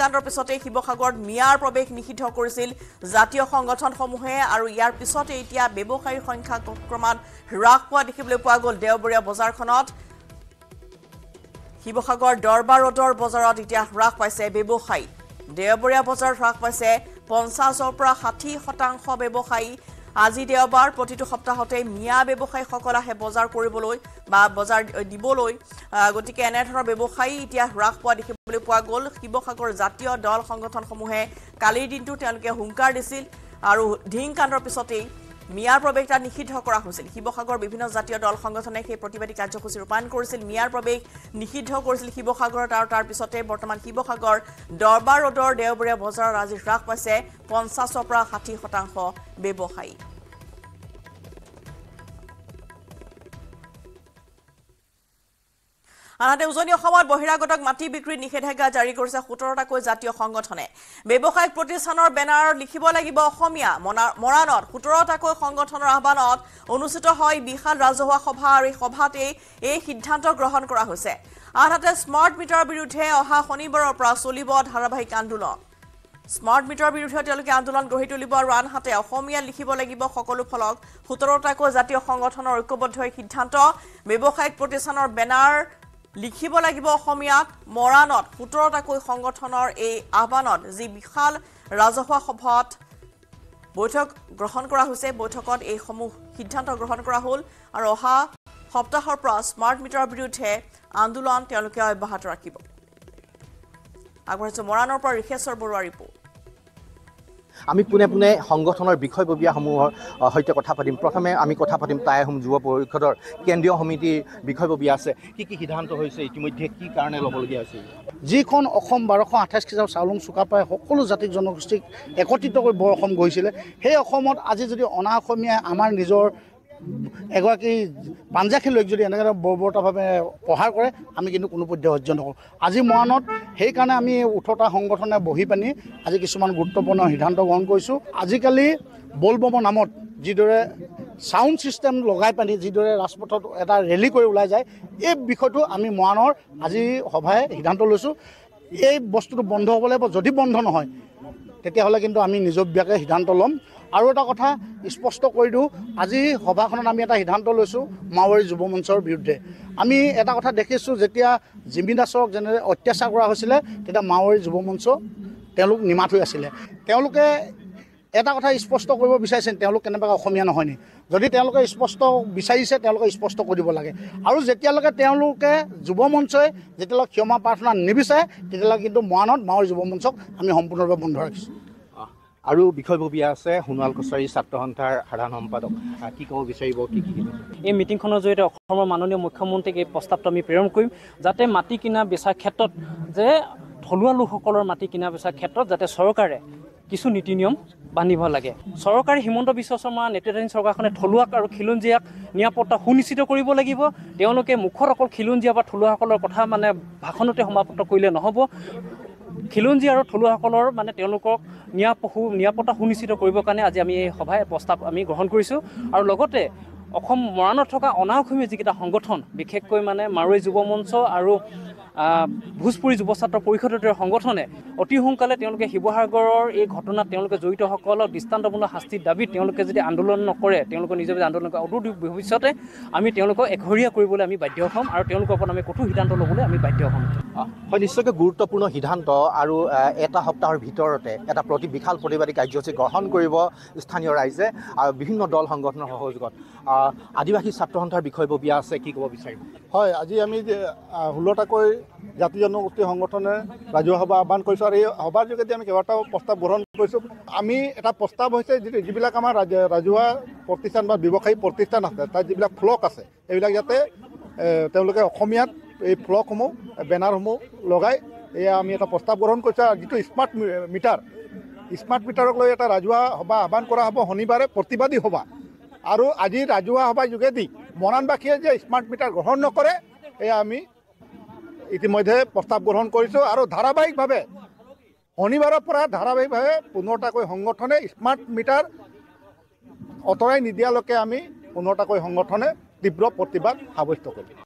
Speaker 1: কাণ্ডৰ পিছতেই শিৱসাগৰত মিয়াৰ প্ৰৱেশ নিষিদ্ধ কৰিছিল জাতীয় সংগঠনসমূহে আৰু ইয়াৰ পিছতে এতিয়া ব্যৱসায়ীৰ সংখ্যা দেখা হ্ৰাস পোৱা দেখিবলৈ পোৱা গ'ল দেওবৰীয়া বজাৰখনত শিৱসাগৰ শিবসাগৰ ৰোডৰ বজাৰত এতিয়া হ্ৰাস পাইছে ব্যৱসায়ী দেওবৰীয়া বজাৰত হ্ৰাস পাইছে পঞ্চাছৰ পৰা ষাঠি শতাংশ ব্যৱসায়ী আজি দেওবাৰ প্ৰতিটো সপ্তাহতে মিয়া ব্যৱসায়ীসকল আহে বজাৰ কৰিবলৈ বা বজাৰ দিবলৈ গতিকে এনেধৰণৰ ব্যৱসায়ী এতিয়া হ্ৰাস পোৱা দেখিবলৈ পোৱা গ'ল শিৱসাগৰ জাতীয় দল সংগঠনসমূহে কালিৰ দিনটো তেওঁলোকে হুংকাৰ দিছিল আৰু ঢিং কাণ্ডৰ পিছতেই মিয়াৰ প্ৰৱেশ তাত নিষিদ্ধ কৰা হৈছিল শিৱসাগৰ বিভিন্ন জাতীয় দল সংগঠনে সেই প্ৰতিবাদী কাৰ্যসূচী ৰূপায়ণ কৰিছিল মিয়াৰ প্ৰৱেশ নিষিদ্ধ কৰিছিল শিৱসাগৰত আৰু তাৰপিছতে বৰ্তমান শিৱসাগৰ দৰবাৰ ৰোডৰ দেওবৰীয়া বজাৰত আজি হ্ৰাস পাইছে পঞ্চাছৰ পৰা ষাঠি শতাংশ ব্যৱসায়ী আনহাতে উজনি অসমত বহিৰাগতক মাটি বিক্ৰী নিষেধাজ্ঞা জাৰি কৰিছে সোতৰটাকৈ জাতীয় সংগঠনে ব্যৱসায়িক প্ৰতিষ্ঠানৰ বেনাৰ লিখিব লাগিব অসমীয়া মৰাণত সোতৰটাকৈ সংগঠনৰ আহ্বানত অনুষ্ঠিত হয় বিশাল ৰাজহুৱা সভা আৰু এই সভাতেই এই সিদ্ধান্ত গ্ৰহণ কৰা হৈছে আনহাতে স্মাৰ্ট মিটাৰৰ বিৰুদ্ধে অহা শনিবাৰৰ পৰা চলিব ধাৰাবাহিক আন্দোলন স্মাৰ্ট মিটাৰৰ বিৰুদ্ধে তেওঁলোকে আন্দোলন গঢ়ি তুলিব আৰু আনহাতে অসমীয়া লিখিব লাগিব সকলো ফলক সোতৰটাকৈ জাতীয় সংগঠনৰ ঐক্যবদ্ধ সিদ্ধান্ত ব্যৱসায়িক প্ৰতিষ্ঠানৰ বেনাৰ লিখিব লাগিব অসমীয়াত মৰাণত সোতৰটাকৈ সংগঠনৰ এই আহ্বানত যি বিশাল ৰাজহুৱা সভাত বৈঠক গ্ৰহণ কৰা হৈছে বৈঠকত এইসমূহ সিদ্ধান্ত গ্ৰহণ কৰা হ'ল আৰু অহা সপ্তাহৰ পৰা স্মাৰ্ট মিটাৰৰ বিৰুদ্ধে আন্দোলন তেওঁলোকে অব্যাহত ৰাখিব আগবঢ়াইছোঁ মৰাণৰ পৰা ঋষেশ্বৰ বৰুৱাৰ ৰিপৰ্ট আমি পোনে পোনে
Speaker 3: সংগঠনৰ বিষয়ববীয়াসমূহৰ সৈতে কথা পাতিম প্ৰথমে আমি কথা পাতিম টাই আহোম যুৱ পৰিষদৰ কেন্দ্ৰীয় সমিতিৰ বিষয়ববীয়া আছে কি কি সিদ্ধান্ত হৈছে ইতিমধ্যে কি কাৰণে ল'বলগীয়া হৈছে
Speaker 8: যিখন অসম বাৰশ আঠাইছ খ্ৰীষ্ট চাউলুং চুকা পাই সকলো জাতি জনগোষ্ঠীক একত্ৰিত কৰি বৰ অসম গৈছিলে সেই অসমত আজি যদি অনা অসমীয়াই আমাৰ নিজৰ এগৰাকী পাঞ্জাখী লৈ যদি এনেকৈ বৰ্বৰতাভাৱে প্ৰহাৰ কৰে আমি কিন্তু কোনো পধ্য সহ্য নকৰোঁ আজি মৰাণত সেইকাৰণে আমি ওঠৰটা সংগঠনে বহি পানি আজি কিছুমান গুৰুত্বপূৰ্ণ সিদ্ধান্ত গ্ৰহণ কৰিছোঁ আজিকালি বল বলবমৰ নামত যিদৰে চাউণ্ড ছিষ্টেম লগাই পানি যিদৰে ৰাজপথত এটা ৰেলী কৰি ওলাই যায় এই বিষয়টো আমি মৰাণৰ আজি সভাই সিদ্ধান্ত লৈছোঁ এই বস্তুটো বন্ধ হ'ব লাগিব যদি বন্ধ নহয় তেতিয়াহ'লে কিন্তু আমি নিজব্যাকৈ সিদ্ধান্ত ল'ম আৰু এটা কথা স্পষ্ট কৰি দিওঁ আজি সভাখনত আমি এটা সিদ্ধান্ত লৈছোঁ মাওবাৰী যুৱ মঞ্চৰ বিৰুদ্ধে আমি এটা কথা দেখিছোঁ যেতিয়া জিমি দাসক যেনে অত্যাচাৰ কৰা হৈছিলে তেতিয়া মাওবাৰী যুৱ মঞ্চ তেওঁলোক নিমাত হৈ আছিলে তেওঁলোকে এটা কথা স্পষ্ট কৰিব বিচাৰিছে তেওঁলোক কেনেবাকৈ অসমীয়া নহয় নি যদি তেওঁলোকে স্পষ্ট বিচাৰিছে তেওঁলোকে স্পষ্ট কৰিব লাগে আৰু যেতিয়ালৈকে তেওঁলোকে যুৱ মঞ্চই যেতিয়ালৈকে ক্ষমা প্ৰাৰ্থনা নিবিচাৰে তেতিয়ালৈকে কিন্তু মৰাণত মাওৰ যুৱ মঞ্চক আমি সম্পূৰ্ণৰূপে বন্ধ ৰাখিছোঁ
Speaker 3: আৰু বিষয়ববীয়া আছে
Speaker 5: সোণোৱাল কছাৰী ছাত্ৰ সন্থাৰ সাধাৰণ সম্পাদক কি ক'ব বিচাৰিব কি কি এই মিটিংখনৰ জৰিয়তে অসমৰ মাননীয় মুখ্যমন্ত্ৰীক এই প্ৰস্তাৱটো আমি প্ৰেৰণ কৰিম যাতে মাটি কিনা বেচাৰ ক্ষেত্ৰত যে থলুৱা লোকসকলৰ মাটি কিনা বেচাৰ ক্ষেত্ৰত যাতে চৰকাৰে কিছু নীতি নিয়ম বান্ধিব লাগে চৰকাৰে হিমন্ত বিশ্ব শৰ্মা নেতৃত্বাধীন চৰকাৰখনে থলুৱাক আৰু খিলঞ্জীয়াক নিৰাপত্তা সুনিশ্চিত কৰিব লাগিব তেওঁলোকে মুখত অকল খিলঞ্জীয়া বা থলুৱাসকলৰ কথা মানে ভাষণতে সমাপ্ত কৰিলে নহ'ব খিলঞ্জী আৰু থলুৱাসকলৰ মানে তেওঁলোকক নিৰাপ সু নিৰাপত্তা সুনিশ্চিত কৰিবৰ কাৰণে আজি আমি এই সভাই প্ৰস্তাৱ আমি গ্ৰহণ কৰিছোঁ আৰু লগতে অসম মৰাণত থকা অনা অসমীয়া যিকেইটা সংগঠন বিশেষকৈ মানে মাৰুৱৈ যুৱ মঞ্চ আৰু ভোজপুৰী যুৱ ছাত্ৰ পৰিষদৰ সংগঠনে অতি সোনকালে তেওঁলোকে শিৱসাগৰৰ এই ঘটনাত তেওঁলোকে জড়িতসকলক দৃষ্টান্তমূলক শাস্তিৰ দাবীত তেওঁলোকে যদি আন্দোলন নকৰে তেওঁলোকৰ নিজে যদি আন্দোলন অদূৰ ভৱিষ্যতে আমি তেওঁলোকক এঘৰীয়া কৰিবলৈ আমি বাধ্য হ'ম আৰু তেওঁলোকৰ ওপৰত আমি কঠোৰ সিদ্ধান্ত ল'বলৈ আমি বাধ্য হ'ম হয় নিশ্চয়কৈ গুৰুত্বপূৰ্ণ
Speaker 3: সিদ্ধান্ত আৰু এটা সপ্তাহৰ ভিতৰতে এটা প্ৰতি বিশাল প্ৰতিবাদী কাৰ্যসূচী গ্ৰহণ কৰিব স্থানীয় ৰাইজে আৰু বিভিন্ন দল সংগঠনৰ সহযোগত আদিবাসী ছাত্ৰ সন্থাৰ বিষয়ববীয়া আছে
Speaker 8: কি ক'ব বিচাৰিম হয় আজি আমি ষোল্লটাকৈ জাতি জনগোষ্ঠী সংগঠনে ৰাজহুৱা সভা আহ্বান কৰিছোঁ আৰু এই সভাৰ যোগেদি আমি কেইবাটাও প্ৰস্তাৱ গ্ৰহণ কৰিছোঁ আমি এটা প্ৰস্তাৱ হৈছে যিটো যিবিলাক আমাৰ ৰাজ ৰাজহুৱা প্ৰতিষ্ঠান বা ব্যৱসায়ী প্ৰতিষ্ঠান আছে তাত যিবিলাক ফ্লক আছে সেইবিলাক যাতে তেওঁলোকে অসমীয়াত এই ফ্লকসমূহ বেনাৰসমূহ লগাই এয়া আমি এটা প্ৰস্তাৱ গ্ৰহণ কৰিছোঁ আৰু যিটো স্মাৰ্ট মিটাৰ স্মাৰ্ট মিটাৰক লৈ এটা ৰাজহুৱা সভা আহ্বান কৰা হ'ব শনিবাৰে প্ৰতিবাদী সভা আৰু আজি ৰাজহুৱা সভাৰ যোগেদি মৰাণবাসীয়ে যে স্মাৰ্ট মিটাৰ গ্ৰহণ নকৰে এয়া আমি ইতিমধ্যে প্ৰস্তাৱ গ্ৰহণ কৰিছোঁ আৰু ধাৰাবাহিকভাৱে শনিবাৰৰ পৰা ধাৰাবাহিকভাৱে পোন্ধৰটাকৈ সংগঠনে স্মাৰ্ট মিটাৰ আঁতৰাই নিদিয়ালৈকে আমি পোন্ধৰটাকৈ সংগঠনে তীব্ৰ প্ৰতিবাদ সাব্যস্ত কৰিম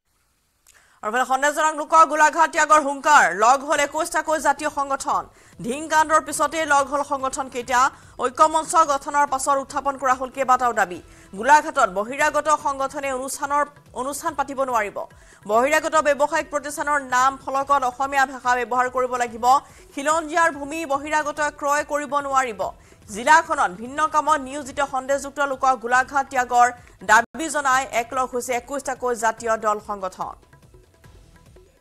Speaker 1: হুংকাৰ লগ হ'ল একৈশটাকৈ জাতীয় সংগঠন ঢিংকাণ্ডৰ পিছতেই লগ হ'ল সংগঠন কেইটা ঐক্যমঞ্চ গঠনৰ পাছত উত্থাপন কৰা হ'ল কেইবাটাও দাবী গোলাঘাটত বহিৰাগত সংগঠনে অনুষ্ঠানৰ অনুষ্ঠান পাতিব নোৱাৰিব বহিৰাগত ব্যৱসায়িক প্ৰতিষ্ঠানৰ নাম ফলকত অসমীয়া ভাষা ব্যৱহাৰ কৰিব লাগিব খিলঞ্জীয়াৰ ভূমি বহিৰাগত ক্ৰয় কৰিব নোৱাৰিব জিলাখনত ভিন্ন কামত নিয়োজিত সন্দেহযুক্ত লোকক গোলাঘাট ত্যাগৰ দাবী জনাই একলগ হৈছে একৈশটাকৈ জাতীয় দল সংগঠন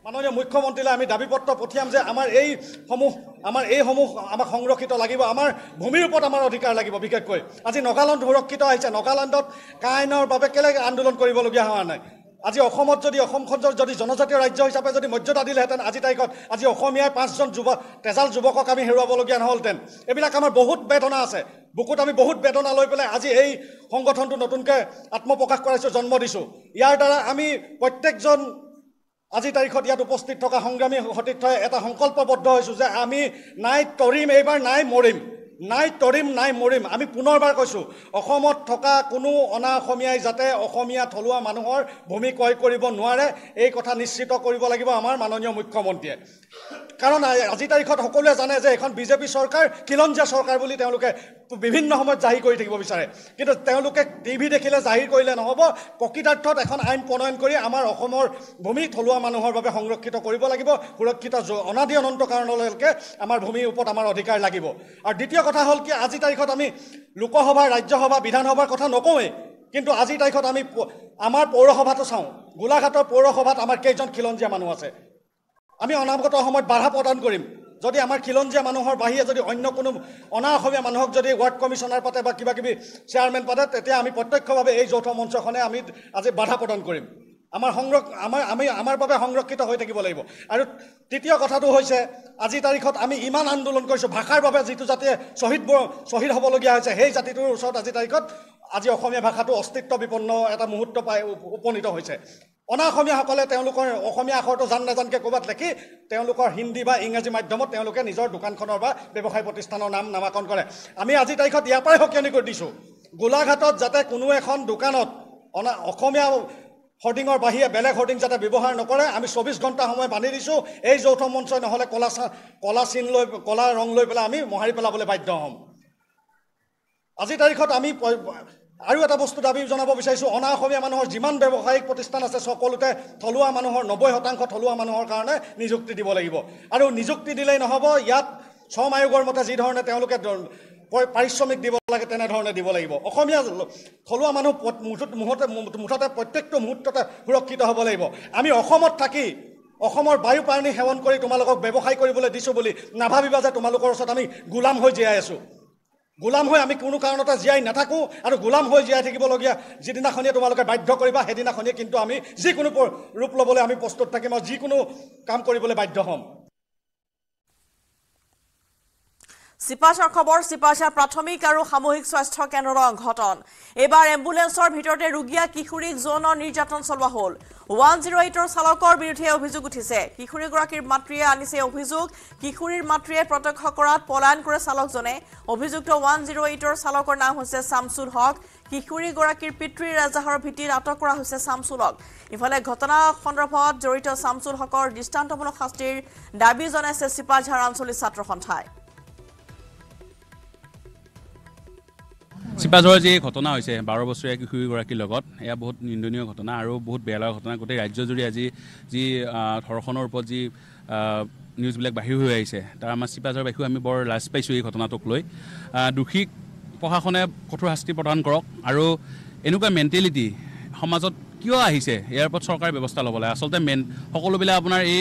Speaker 4: মাননীয় মুখ্যমন্ত্ৰীলৈ আমি দাবী পত্ৰ পঠিয়াম যে আমাৰ এইসমূহ আমাৰ এইসমূহ আমাক সংৰক্ষিত লাগিব আমাৰ ভূমিৰ ওপৰত আমাৰ অধিকাৰ লাগিব বিশেষকৈ আজি নগালেণ্ড সুৰক্ষিত আহিছে নগালেণ্ডত কাইনৰ বাবে কেলেকৈ আন্দোলন কৰিবলগীয়া হোৱা নাই আজি অসমত যদি অসমখন যদি জনজাতীয় ৰাজ্য হিচাপে যদি মৰ্যাদা দিলেহেঁতেন আজি তাৰিখত আজি অসমীয়াই পাঁচজন যুৱ তেজাল যুৱকক আমি হেৰুৱাবলগীয়া নহ'লহেঁতেন এইবিলাক আমাৰ বহুত বেদনা আছে বুকুত আমি বহুত বেদনা লৈ পেলাই আজি এই সংগঠনটো নতুনকৈ আত্মপ্ৰকাশ কৰাইছোঁ জন্ম দিছোঁ ইয়াৰ দ্বাৰা আমি প্ৰত্যেকজন আজি তাৰিখত ইয়াত উপস্থিত থকা সংগ্ৰামী সতীৰ্থই এটা সংকল্পবদ্ধ হৈছোঁ যে আমি নাই তৰিম এইবাৰ নাই মৰিম নাই তৰিম নাই মৰিম আমি পুনৰবাৰ কৈছোঁ অসমত থকা কোনো অনা অসমীয়াই যাতে অসমীয়া থলুৱা মানুহৰ ভূমি ক্ৰয় কৰিব নোৱাৰে এই কথা নিশ্চিত কৰিব লাগিব আমাৰ মাননীয় মুখ্যমন্ত্ৰীয়ে কাৰণ আজি তাৰিখত সকলোৱে জানে যে এইখন বিজেপি চৰকাৰ কিলঞ্জীয়া চৰকাৰ বুলি তেওঁলোকে বিভিন্ন সময়ত জাহিৰ কৰি থাকিব বিচাৰে কিন্তু তেওঁলোকে টি ভি দেখিলে জাহিৰ কৰিলে নহ'ব প্ৰকৃতাৰ্থত এখন আইন প্ৰণয়ন কৰি আমাৰ অসমৰ ভূমি থলুৱা মানুহৰ বাবে সংৰক্ষিত কৰিব লাগিব সুৰক্ষিত অনাদি অনন্ত কাৰণলৈকে আমাৰ ভূমিৰ ওপৰত আমাৰ অধিকাৰ লাগিব আৰু দ্বিতীয় কথা হ'ল কি আজিৰ তাৰিখত আমি লোকসভা ৰাজ্যসভা বিধানসভাৰ কথা নকওঁৱেই কিন্তু আজিৰ তাৰিখত আমি আমাৰ পৌৰসভাটো চাওঁ গোলাঘাটৰ পৌৰসভাত আমাৰ কেইজন খিলঞ্জীয়া মানুহ আছে আমি অনাগত সময়ত বাধা প্ৰদান কৰিম যদি আমাৰ খিলঞ্জীয়া মানুহৰ বাহিৰে যদি অন্য কোনো অনা অসমীয়া মানুহক যদি ৱাৰ্ড কমিশ্যনাৰ পাতে বা কিবাকিবি চেয়াৰমেন পাতে তেতিয়া আমি প্ৰত্যক্ষভাৱে এই যৌথ মঞ্চখনে আমি আজি বাধা প্ৰদান কৰিম আমাৰ সংৰক্ষ আমাৰ আমি আমাৰ বাবে সংৰক্ষিত হৈ থাকিব লাগিব আৰু তৃতীয় কথাটো হৈছে আজিৰ তাৰিখত আমি ইমান আন্দোলন কৰিছোঁ ভাষাৰ বাবে যিটো জাতিয়ে শ্বহীদবোৰ শ্বহীদ হ'বলগীয়া হৈছে সেই জাতিটোৰ ওচৰত আজিৰ তাৰিখত আজি অসমীয়া ভাষাটো অস্তিত্ব বিপন্ন এটা মুহূৰ্ত পাই উপনীত হৈছে অনা অসমীয়াসকলে তেওঁলোকৰ অসমীয়া আখৰটো জান নাজানকৈ ক'ৰবাত লেখি তেওঁলোকৰ হিন্দী বা ইংৰাজী মাধ্যমত তেওঁলোকে নিজৰ দোকানখনৰ বা ব্যৱসায় প্ৰতিষ্ঠানৰ নাম নামাকৰণ কৰে আমি আজি তাৰিখত ইয়াৰ পৰাই সকীয়নি কৰি দিছোঁ গোলাঘাটত যাতে কোনো এখন দোকানত অনা অসমীয়া হৰ্ডিঙৰ বাহিৰে বেলেগ হৰ্ডিং যাতে ব্যৱহাৰ নকৰে আমি চৌবিছ ঘণ্টা সময় বান্ধি দিছোঁ এই যৌথ মঞ্চই নহ'লে কলা চা কলা চিন লৈ কলা ৰং লৈ পেলাই আমি মোহাৰি পেলাবলৈ বাধ্য হ'ম আজিৰ তাৰিখত আমি আৰু এটা বস্তু দাবী জনাব বিচাৰিছোঁ অনা অসমীয়া মানুহৰ যিমান ব্যৱসায়িক প্ৰতিষ্ঠান আছে সকলোতে থলুৱা মানুহৰ নব্বৈ শতাংশ থলুৱা মানুহৰ কাৰণে নিযুক্তি দিব লাগিব আৰু নিযুক্তি দিলেই নহ'ব ইয়াত শ্ৰম আয়োগৰ মতে যিধৰণে তেওঁলোকে পাৰিশ্ৰমিক দিব লাগে তেনেধৰণে দিব লাগিব অসমীয়া থলুৱা মানুহ মুঠতে মুঠতে প্ৰত্যেকটো মুহূৰ্ততে সুৰক্ষিত হ'ব লাগিব আমি অসমত থাকি অসমৰ বায়ু পানী সেৱন কৰি তোমালোকক ব্যৱসায় কৰিবলৈ দিছোঁ বুলি নাভাবিবা যে তোমালোকৰ ওচৰত আমি গোলাম হৈ জীয়াই আছোঁ গোলাম হৈ আমি কোনো কাৰণতে জীয়াই নাথাকোঁ আৰু গোলাম হৈ জীয়াই থাকিবলগীয়া যিদিনাখনিয়ে তোমালোকে বাধ্য কৰিবা সেইদিনাখনিয়ে কিন্তু আমি যিকোনো ৰূপ ল'বলৈ আমি প্ৰস্তুত থাকিম আৰু যিকোনো কাম কৰিবলৈ বাধ্য হ'ম
Speaker 1: চিপাশাৰ খবৰ চিপাশাৰ প্ৰাথমিক আৰু সামূহিক স্বাস্থ্য কেন্দ্ৰৰ অঘটন এইবাৰ এম্বুলেঞ্চৰ ভিতৰতে ৰোগীয়া কিশোৰীক যৌনৰ নিৰ্যাতন চলোৱা হ'ল ওৱান জিৰ' এইটৰ চালকৰ বিৰুদ্ধে অভিযোগ উঠিছে কিশোৰীগৰাকীৰ মাতৃয়ে আনিছে অভিযোগ কিশোৰীৰ মাতৃয়ে প্ৰত্যক্ষ কৰাত পলায়ন কৰে চালকজনে অভিযুক্ত ওৱান জিৰ' এইটৰ চালকৰ নাম হৈছে চামচুল হক কিশোৰীগৰাকীৰ পিতৃ ৰাজাহৰ ভিত্তিত আটক কৰা হৈছে চামচুলক ইফালে ঘটনা সন্দৰ্ভত জড়িত চামচুল হকৰ দৃষ্টান্তমূলক শাস্তিৰ দাবী জনাইছে চিপাঝাৰ আঞ্চলিক ছাত্ৰ সন্থায়
Speaker 8: চিপাঝৰৰ যি ঘটনা হৈছে বাৰ বছৰীয়া কিশোৰীগৰাকীৰ লগত এয়া বহুত নিন্দনীয় ঘটনা আৰু বহুত বেয়া লগা ঘটনা গোটেই ৰাজ্যজুৰি আজি যি ধৰ্ষণৰ ওপৰত যি নিউজবিলাক বাহিৰ হৈ আহিছে তাৰ আমাৰ চিপাঝৰ বাহিৰেও আমি বৰ লাজ পাইছোঁ এই ঘটনাটোক লৈ দোষীক প্ৰশাসনে কঠোৰ শাস্তি প্ৰদান কৰক আৰু এনেকুৱা মেণ্টেলিটি সমাজত কিয় আহিছে ইয়াৰ ওপৰত চৰকাৰে ব্যৱস্থা ল'ব লাগে আচলতে মেন সকলোবিলাক আপোনাৰ এই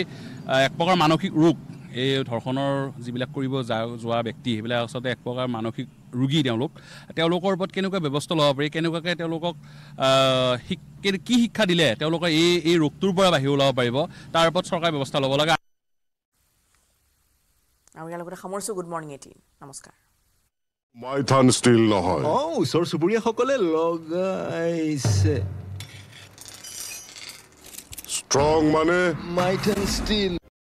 Speaker 8: এক প্ৰকাৰ মানসিক ৰোগ এই ধৰ্ষণৰ যিবিলাক কৰিব যা যোৱা ব্যক্তি সেইবিলাক আচলতে এক প্ৰকাৰ মানসিক ৰোগী তেওঁলোক তেওঁলোকৰ ওপৰত কেনেকুৱা ব্যৱস্থা ল'ব পাৰি কেনেকুৱাকৈ তেওঁলোকক কি শিক্ষা দিলে তেওঁলোকে এই এই ৰোগটোৰ পৰা বাহিৰ ওলাব পাৰিব তাৰ ওপৰত চৰকাৰে ব্যৱস্থা
Speaker 6: ল'ব লাগে